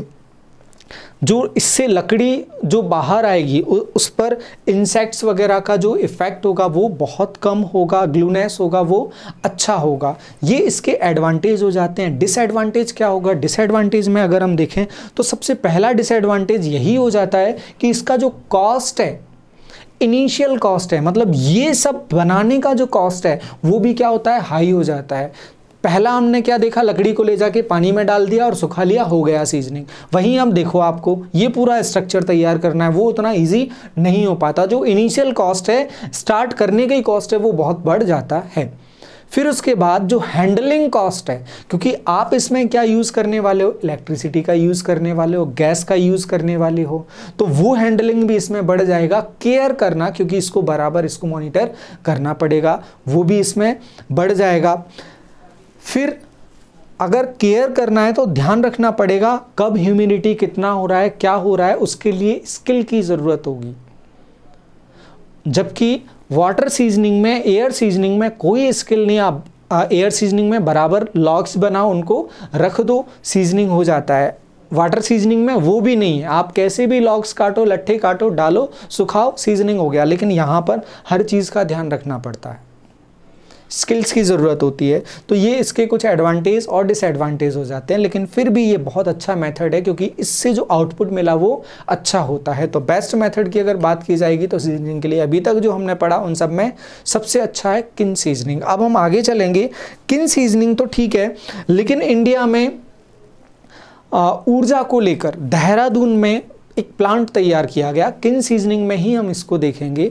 जो इससे लकड़ी जो बाहर आएगी उस पर इंसेक्ट्स वगैरह का जो इफ़ेक्ट होगा वो बहुत कम होगा ग्लूनेस होगा वो अच्छा होगा ये इसके एडवांटेज हो जाते हैं डिसएडवांटेज क्या होगा डिसएडवांटेज में अगर हम देखें तो सबसे पहला डिसएडवांटेज यही हो जाता है कि इसका जो कॉस्ट है इनिशियल कॉस्ट है मतलब ये सब बनाने का जो कॉस्ट है वो भी क्या होता है हाई हो जाता है पहला हमने क्या देखा लकड़ी को ले जाके पानी में डाल दिया और सुखा लिया हो गया सीजनिंग वहीं अब देखो आपको ये पूरा स्ट्रक्चर तैयार करना है वो उतना ईजी नहीं हो पाता जो इनिशियल कॉस्ट है स्टार्ट करने की कॉस्ट है वो बहुत बढ़ जाता है फिर उसके बाद जो हैंडलिंग कॉस्ट है क्योंकि आप इसमें क्या यूज़ करने वाले हो इलेक्ट्रिसिटी का यूज़ करने वाले हो गैस का यूज़ करने वाले हो तो वो हैंडलिंग भी इसमें बढ़ जाएगा केयर करना क्योंकि इसको बराबर इसको मॉनिटर करना पड़ेगा वो भी इसमें बढ़ जाएगा फिर अगर केयर करना है तो ध्यान रखना पड़ेगा कब ह्यूमिडिटी कितना हो रहा है क्या हो रहा है उसके लिए स्किल की ज़रूरत होगी जबकि वाटर सीजनिंग में एयर सीजनिंग में कोई स्किल नहीं आप एयर सीजनिंग में बराबर लॉक्स बनाओ उनको रख दो सीजनिंग हो जाता है वाटर सीजनिंग में वो भी नहीं है आप कैसे भी लॉक्स काटो लट्ठे काटो डालो सुखाओ सीजनिंग हो गया लेकिन यहाँ पर हर चीज़ का ध्यान रखना पड़ता है स्किल्स की ज़रूरत होती है तो ये इसके कुछ एडवांटेज और डिसएडवांटेज हो जाते हैं लेकिन फिर भी ये बहुत अच्छा मेथड है क्योंकि इससे जो आउटपुट मिला वो अच्छा होता है तो बेस्ट मेथड की अगर बात की जाएगी तो सीजनिंग के लिए अभी तक जो हमने पढ़ा उन सब में सबसे अच्छा है किन सीजनिंग अब हम आगे चलेंगे किन सीजनिंग तो ठीक है लेकिन इंडिया में ऊर्जा को लेकर देहरादून में एक प्लांट तैयार किया गया किन सीजनिंग में ही हम इसको देखेंगे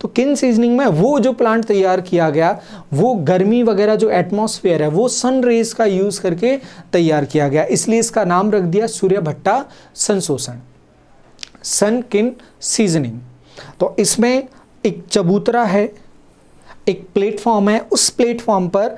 तो किन सीजनिंग में वो जो प्लांट तैयार किया गया वो गर्मी वगैरह जो एटमॉस्फेयर है वो सन रेज का यूज़ करके तैयार किया गया इसलिए इसका नाम रख दिया सूर्य भट्टा संशोषण सन किन सीजनिंग तो इसमें एक चबूतरा है एक प्लेटफॉर्म है उस प्लेटफॉर्म पर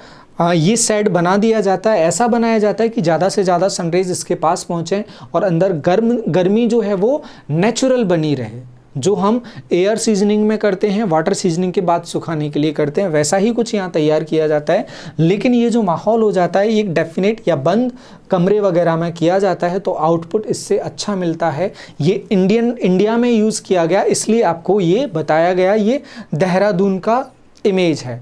ये सेट बना दिया जाता है ऐसा बनाया जाता है कि ज़्यादा से ज़्यादा सनरेज इसके पास पहुँचें और अंदर गर्म गर्मी जो है वो नेचुरल बनी रहे जो हम एयर सीजनिंग में करते हैं वाटर सीजनिंग के बाद सुखाने के लिए करते हैं वैसा ही कुछ यहाँ तैयार किया जाता है लेकिन ये जो माहौल हो जाता है एक डेफिनेट या बंद कमरे वगैरह में किया जाता है तो आउटपुट इससे अच्छा मिलता है ये इंडियन इंडिया में यूज़ किया गया इसलिए आपको ये बताया गया ये देहरादून का इमेज है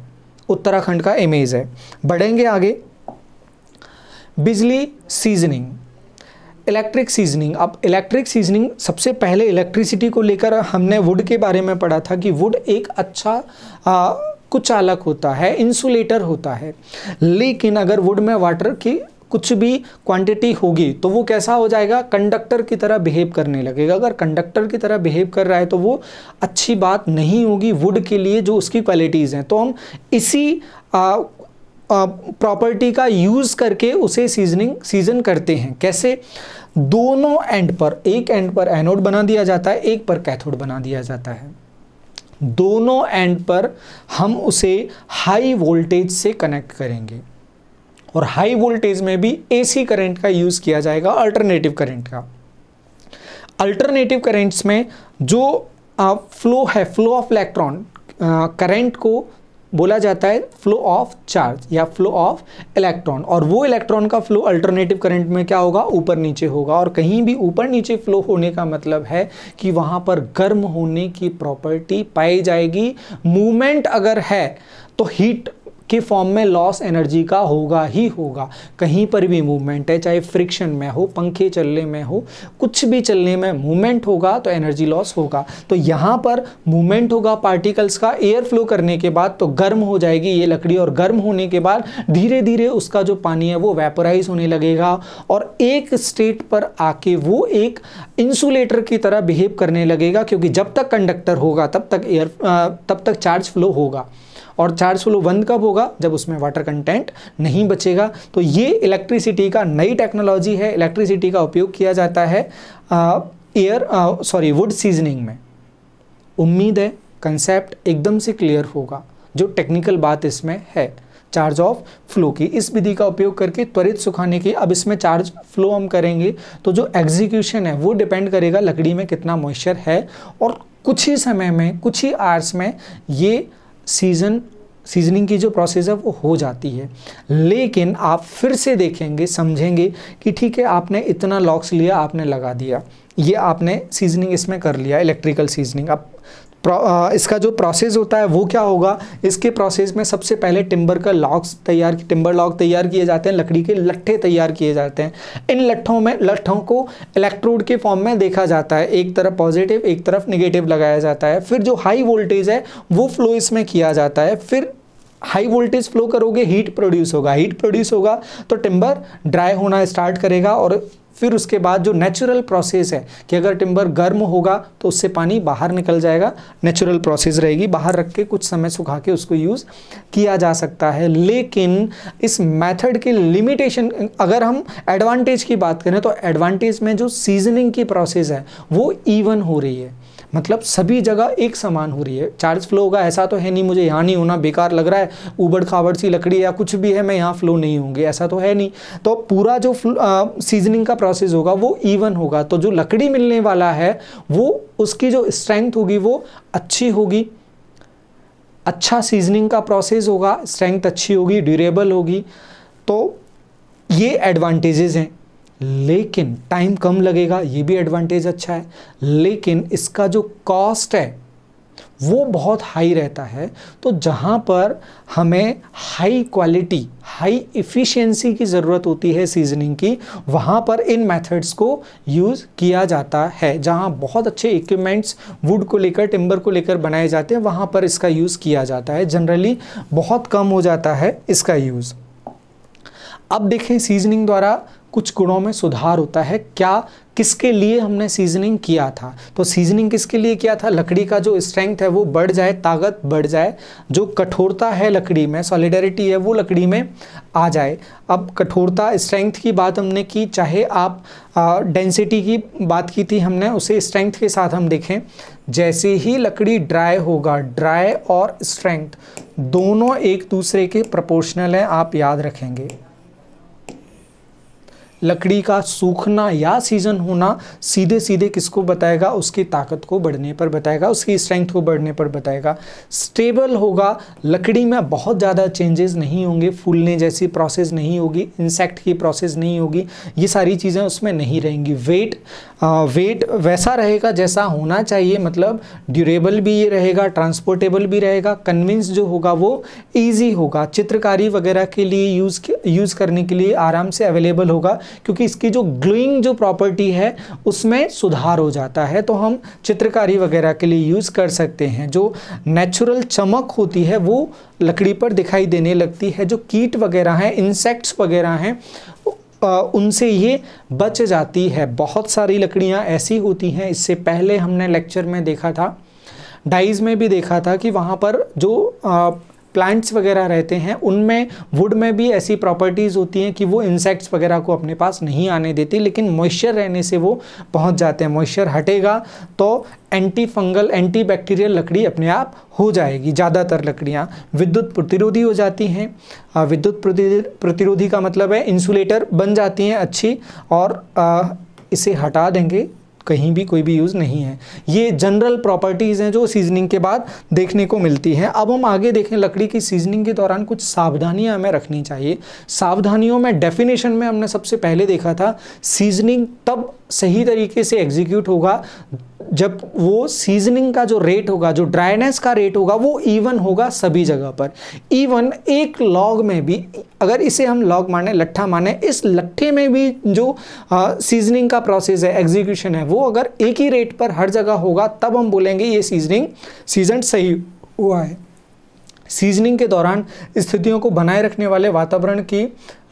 उत्तराखंड का इमेज है बढ़ेंगे आगे बिजली सीजनिंग इलेक्ट्रिक सीजनिंग अब इलेक्ट्रिक सीजनिंग सबसे पहले इलेक्ट्रिसिटी को लेकर हमने वुड के बारे में पढ़ा था कि वुड एक अच्छा आ, कुचालक होता है इंसुलेटर होता है लेकिन अगर वुड में वाटर की कुछ भी क्वांटिटी होगी तो वो कैसा हो जाएगा कंडक्टर की तरह बिहेव करने लगेगा अगर कंडक्टर की तरह बिहेव कर रहा है तो वो अच्छी बात नहीं होगी वुड के लिए जो उसकी क्वालिटीज़ हैं तो हम इसी आ, प्रॉपर्टी का यूज़ करके उसे सीजनिंग सीजन करते हैं कैसे दोनों एंड पर एक एंड पर एनोड बना दिया जाता है एक पर कैथोड बना दिया जाता है दोनों एंड पर हम उसे हाई वोल्टेज से कनेक्ट करेंगे और हाई वोल्टेज में भी एसी करंट का यूज़ किया जाएगा अल्टरनेटिव करंट का अल्टरनेटिव करेंट्स में जो फ्लो है फ्लो ऑफ इलेक्ट्रॉन करंट को बोला जाता है फ्लो ऑफ चार्ज या फ्लो ऑफ इलेक्ट्रॉन और वो इलेक्ट्रॉन का फ्लो अल्टरनेटिव करंट में क्या होगा ऊपर नीचे होगा और कहीं भी ऊपर नीचे फ्लो होने का मतलब है कि वहाँ पर गर्म होने की प्रॉपर्टी पाई जाएगी मूवमेंट अगर है तो हीट के फॉर्म में लॉस एनर्जी का होगा ही होगा कहीं पर भी मूवमेंट है चाहे फ्रिक्शन में हो पंखे चलने में हो कुछ भी चलने में मूवमेंट होगा तो एनर्जी लॉस होगा तो यहाँ पर मूवमेंट होगा पार्टिकल्स का एयर फ्लो करने के बाद तो गर्म हो जाएगी ये लकड़ी और गर्म होने के बाद धीरे धीरे उसका जो पानी है वो वेपोराइज होने लगेगा और एक स्टेट पर आके वो एक इंसुलेटर की तरह बिहेव करने लगेगा क्योंकि जब तक कंडक्टर होगा तब तक एयर तब तक चार्ज फ्लो होगा और चार्ज फ्लो बंद कब होगा जब उसमें वाटर कंटेंट नहीं बचेगा तो ये इलेक्ट्रिसिटी का नई टेक्नोलॉजी है इलेक्ट्रिसिटी का उपयोग किया जाता है एयर सॉरी वुड सीजनिंग में उम्मीद है कंसेप्ट एकदम से क्लियर होगा जो टेक्निकल बात इसमें है चार्ज ऑफ फ्लो की इस विधि का उपयोग करके त्वरित सुखाने की अब इसमें चार्ज फ्लो हम करेंगे तो जो एग्जीक्यूशन है वो डिपेंड करेगा लकड़ी में कितना मॉइस्चर है और कुछ ही समय में कुछ ही आर्स में ये सीज़न सीजनिंग की जो प्रोसेस है वो हो जाती है लेकिन आप फिर से देखेंगे समझेंगे कि ठीक है आपने इतना लॉक्स लिया आपने लगा दिया ये आपने सीजनिंग इसमें कर लिया इलेक्ट्रिकल सीजनिंग अब Uh, इसका जो प्रोसेस होता है वो क्या होगा इसके प्रोसेस में सबसे पहले टिम्बर का लॉक्स तैयार टिम्बर लॉक तैयार किए जाते हैं लकड़ी के लट्ठे तैयार किए जाते हैं इन लट्ठों में लट्ठों को इलेक्ट्रोड के फॉर्म में देखा जाता है एक तरफ पॉजिटिव एक तरफ निगेटिव लगाया जाता है फिर जो हाई वोल्टेज है वो फ्लो इसमें किया जाता है फिर हाई वोल्टेज फ्लो करोगे हीट प्रोड्यूस होगा हीट प्रोड्यूस होगा तो टिम्बर ड्राई होना स्टार्ट करेगा और फिर उसके बाद जो नेचुरल प्रोसेस है कि अगर टिम्बर गर्म होगा तो उससे पानी बाहर निकल जाएगा नेचुरल प्रोसेस रहेगी बाहर रख के कुछ समय सुखा के उसको यूज़ किया जा सकता है लेकिन इस मेथड के लिमिटेशन अगर हम एडवांटेज की बात करें तो एडवांटेज में जो सीजनिंग की प्रोसेस है वो इवन हो रही है मतलब सभी जगह एक समान हो रही है चार्ज फ्लो होगा ऐसा तो है नहीं मुझे यहाँ नहीं होना बेकार लग रहा है उबड़ खाबड़ सी लकड़ी या कुछ भी है मैं यहाँ फ्लो नहीं होंगे ऐसा तो है नहीं तो पूरा जो सीजनिंग का प्रोसेस होगा वो ईवन होगा तो जो लकड़ी मिलने वाला है वो उसकी जो स्ट्रेंथ होगी वो अच्छी होगी अच्छा सीजनिंग का प्रोसेस होगा स्ट्रेंथ अच्छी होगी ड्यूरेबल होगी तो ये एडवांटेजेस हैं लेकिन टाइम कम लगेगा ये भी एडवांटेज अच्छा है लेकिन इसका जो कॉस्ट है वो बहुत हाई रहता है तो जहाँ पर हमें हाई क्वालिटी हाई इफ़िशियंसी की ज़रूरत होती है सीजनिंग की वहाँ पर इन मेथड्स को यूज़ किया जाता है जहाँ बहुत अच्छे इक्विपमेंट्स वुड को लेकर टिम्बर को लेकर बनाए जाते हैं वहाँ पर इसका यूज़ किया जाता है जनरली बहुत कम हो जाता है इसका यूज़ अब देखें सीजनिंग द्वारा कुछ गुणों में सुधार होता है क्या किसके लिए हमने सीजनिंग किया था तो सीजनिंग किसके लिए किया था लकड़ी का जो स्ट्रेंथ है वो बढ़ जाए ताकत बढ़ जाए जो कठोरता है लकड़ी में सॉलिडरिटी है वो लकड़ी में आ जाए अब कठोरता स्ट्रेंथ की बात हमने की चाहे आप डेंसिटी की बात की थी हमने उसे स्ट्रेंथ के साथ हम देखें जैसे ही लकड़ी ड्राई होगा ड्राई और स्ट्रेंथ दोनों एक दूसरे के प्रपोर्शनल हैं आप याद रखेंगे लकड़ी का सूखना या सीजन होना सीधे सीधे किसको बताएगा उसकी ताकत को बढ़ने पर बताएगा उसकी स्ट्रेंथ को बढ़ने पर बताएगा स्टेबल होगा लकड़ी में बहुत ज़्यादा चेंजेस नहीं होंगे फूलने जैसी प्रोसेस नहीं होगी इंसेक्ट की प्रोसेस नहीं होगी ये सारी चीज़ें उसमें नहीं रहेंगी वेट आ, वेट वैसा रहेगा जैसा होना चाहिए मतलब ड्यूरेबल भी रहेगा ट्रांसपोर्टेबल भी रहेगा कन्विंस जो होगा वो ईजी होगा चित्रकारी वगैरह के लिए यूज़ यूज़ करने के लिए आराम से अवेलेबल होगा क्योंकि इसकी जो ग्लोइंग जो प्रॉपर्टी है उसमें सुधार हो जाता है तो हम चित्रकारी वगैरह के लिए यूज़ कर सकते हैं जो नेचुरल चमक होती है वो लकड़ी पर दिखाई देने लगती है जो कीट वगैरह हैं इंसेक्ट्स वगैरह हैं उनसे ये बच जाती है बहुत सारी लकड़ियाँ ऐसी होती हैं इससे पहले हमने लेक्चर में देखा था डाइज में भी देखा था कि वहाँ पर जो प्लांट्स वगैरह रहते हैं उनमें वुड में भी ऐसी प्रॉपर्टीज़ होती हैं कि वो इंसेक्ट्स वगैरह को अपने पास नहीं आने देते लेकिन मॉइस्चर रहने से वो पहुंच जाते हैं मॉइस्चर हटेगा तो एंटी फंगल एंटी बैक्टीरियल लकड़ी अपने आप हो जाएगी ज़्यादातर लकड़ियाँ विद्युत प्रतिरोधी हो जाती हैं विद्युत प्रतिरोधी का मतलब है इंसुलेटर बन जाती हैं अच्छी और इसे हटा देंगे कहीं भी कोई भी यूज़ नहीं है ये जनरल प्रॉपर्टीज़ हैं जो सीजनिंग के बाद देखने को मिलती हैं अब हम आगे देखें लकड़ी की सीजनिंग के दौरान कुछ सावधानियां हमें रखनी चाहिए सावधानियों में डेफिनेशन में हमने सबसे पहले देखा था सीजनिंग तब सही तरीके से एग्जीक्यूट होगा जब वो सीजनिंग का जो रेट होगा जो ड्राइनेस का रेट होगा वो इवन होगा सभी जगह पर इवन एक लॉग में भी अगर इसे हम लॉग माने लट्ठा माने इस लट्ठे में भी जो सीजनिंग का प्रोसेस है एग्जीक्यूशन है वो अगर एक ही रेट पर हर जगह होगा तब हम बोलेंगे ये सीजनिंग सीजन सही हुआ है सीजनिंग के दौरान स्थितियों को बनाए रखने वाले वातावरण की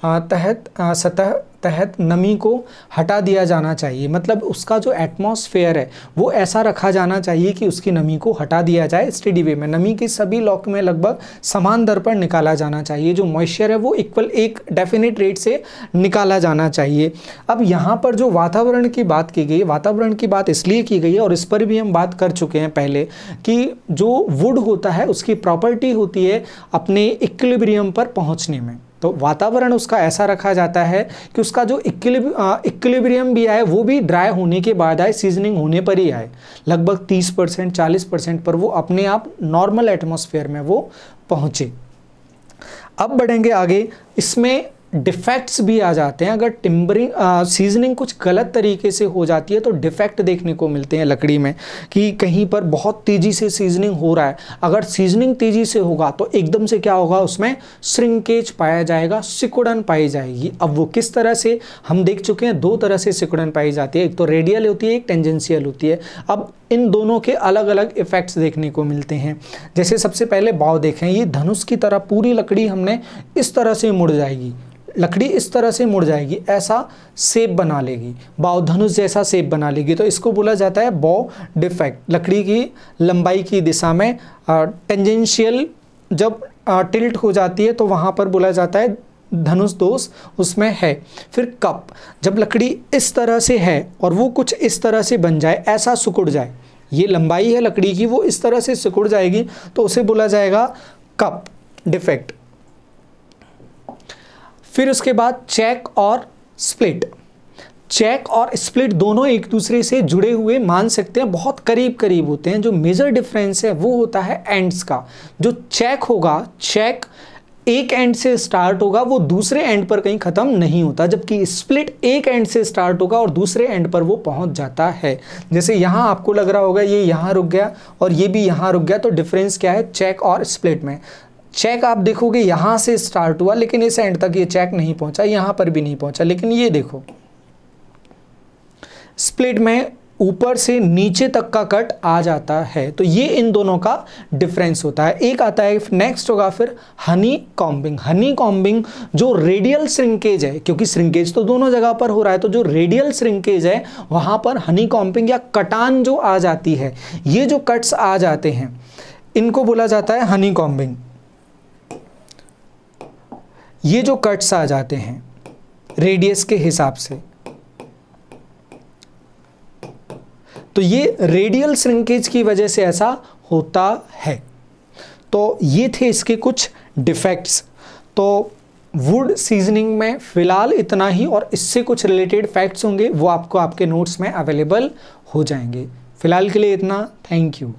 तहत सतह तहत नमी को हटा दिया जाना चाहिए मतलब उसका जो एटमॉस्फेयर है वो ऐसा रखा जाना चाहिए कि उसकी नमी को हटा दिया जाए स्टडी वे में नमी के सभी लॉक में लगभग समान दर पर निकाला जाना चाहिए जो मॉइस्चर है वो इक्वल एक डेफिनेट रेट से निकाला जाना चाहिए अब यहाँ पर जो वातावरण की बात की गई वातावरण की बात इसलिए की गई है और इस पर भी हम बात कर चुके हैं पहले कि जो वुड होता है उसकी प्रॉपर्टी होती है अपने इक्लिब्रियम पर पहुँचने में तो वातावरण उसका ऐसा रखा जाता है कि उसका जो इक्लिब्रियम भी आए वो भी ड्राई होने के बाद आए सीजनिंग होने पर ही आए लगभग 30 परसेंट चालीस परसेंट पर वो अपने आप नॉर्मल एटमोसफेयर में वो पहुँचे अब बढ़ेंगे आगे इसमें डिफेक्ट्स भी आ जाते हैं अगर टिम्बरिंग सीजनिंग कुछ गलत तरीके से हो जाती है तो डिफेक्ट देखने को मिलते हैं लकड़ी में कि कहीं पर बहुत तेज़ी से सीजनिंग हो रहा है अगर सीजनिंग तेज़ी से होगा तो एकदम से क्या होगा उसमें श्रिंकेज पाया जाएगा सिकुड़न पाई जाएगी अब वो किस तरह से हम देख चुके हैं दो तरह से सिकुड़न पाई जाती है एक तो रेडियल होती है एक टेंजेंशियल होती है अब इन दोनों के अलग अलग इफ़ेक्ट्स देखने को मिलते हैं जैसे सबसे पहले भाव देखें ये धनुष की तरह पूरी लकड़ी हमने इस तरह से मुड़ जाएगी लकड़ी इस तरह से मुड़ जाएगी ऐसा सेप बना लेगी बाव धनुष जैसा सेप बना लेगी तो इसको बोला जाता है बॉ डिफेक्ट लकड़ी की लंबाई की दिशा में टेंजेंशियल जब टिल्ट हो जाती है तो वहाँ पर बोला जाता है धनुष दोष उसमें है फिर कप जब लकड़ी इस तरह से है और वो कुछ इस तरह से बन जाए ऐसा सिकुड़ जाए ये लंबाई है लकड़ी की वो इस तरह से सिकुड़ जाएगी तो उसे बोला जाएगा कप डिफेक्ट फिर उसके बाद चेक और स्प्लिट चेक और स्प्लिट दोनों एक दूसरे से जुड़े हुए मान सकते हैं बहुत करीब करीब होते हैं जो मेजर डिफरेंस है वो होता है एंड्स का जो चेक होगा चेक एक एंड से स्टार्ट होगा वो दूसरे एंड पर कहीं ख़त्म नहीं होता जबकि स्प्लिट एक एंड से स्टार्ट होगा और दूसरे एंड पर वो पहुंच जाता है जैसे यहाँ आपको लग रहा होगा ये यहाँ रुक गया और ये भी यहाँ रुक गया तो डिफरेंस क्या है चेक और स्प्लिट में चेक आप देखोगे यहां से स्टार्ट हुआ लेकिन इस एंड तक ये चेक नहीं पहुंचा यहां पर भी नहीं पहुंचा लेकिन ये देखो स्प्लिट में ऊपर से नीचे तक का कट आ जाता है तो ये इन दोनों का डिफरेंस होता है एक आता है नेक्स्ट होगा फिर हनी कॉम्बिंग हनी कॉम्बिंग जो रेडियल श्रिंकेज है क्योंकि श्रिंकेज तो दोनों जगह पर हो रहा है तो जो रेडियल श्रिंकेज है वहां पर हनी कॉम्बिंग या कटान जो आ जाती है ये जो कट्स आ जाते हैं इनको बोला जाता है हनी कॉम्बिंग ये जो कट्स आ जाते हैं रेडियस के हिसाब से तो ये रेडियल श्रिंकेज की वजह से ऐसा होता है तो ये थे इसके कुछ डिफेक्ट्स तो वुड सीजनिंग में फ़िलहाल इतना ही और इससे कुछ रिलेटेड फैक्ट्स होंगे वो आपको आपके नोट्स में अवेलेबल हो जाएंगे फ़िलहाल के लिए इतना थैंक यू